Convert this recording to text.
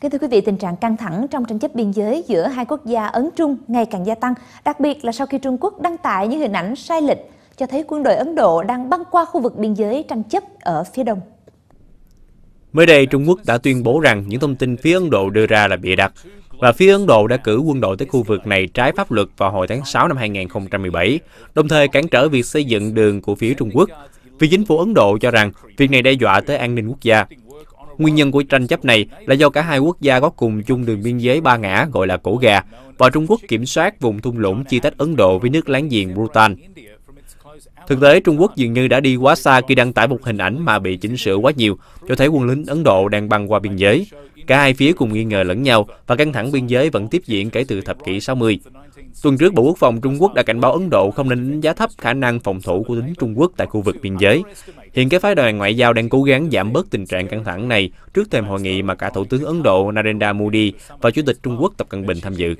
Kính thưa quý vị, tình trạng căng thẳng trong tranh chấp biên giới giữa hai quốc gia Ấn Trung ngày càng gia tăng, đặc biệt là sau khi Trung Quốc đăng tải những hình ảnh sai lệch cho thấy quân đội Ấn Độ đang băng qua khu vực biên giới tranh chấp ở phía đông. Mới đây, Trung Quốc đã tuyên bố rằng những thông tin phía Ấn Độ đưa ra là bịa đặt và phía Ấn Độ đã cử quân đội tới khu vực này trái pháp luật vào hồi tháng 6 năm 2017, đồng thời cản trở việc xây dựng đường của phía Trung Quốc. Vì chính phủ Ấn Độ cho rằng việc này đe dọa tới an ninh quốc gia. Nguyên nhân của tranh chấp này là do cả hai quốc gia có cùng chung đường biên giới ba ngã gọi là Cổ Gà và Trung Quốc kiểm soát vùng thung lũng chia tách Ấn Độ với nước láng giềng Bhutan. Thực tế, Trung Quốc dường như đã đi quá xa khi đăng tải một hình ảnh mà bị chỉnh sửa quá nhiều, cho thấy quân lính Ấn Độ đang băng qua biên giới. Cả hai phía cùng nghi ngờ lẫn nhau và căng thẳng biên giới vẫn tiếp diễn kể từ thập kỷ 60. Tuần trước, Bộ Quốc phòng Trung Quốc đã cảnh báo Ấn Độ không nên đánh giá thấp khả năng phòng thủ của lính Trung Quốc tại khu vực biên giới. Hiện các phái đoàn ngoại giao đang cố gắng giảm bớt tình trạng căng thẳng này trước thềm hội nghị mà cả Thủ tướng Ấn Độ Narendra Modi và Chủ tịch Trung Quốc Tập Cận Bình tham dự.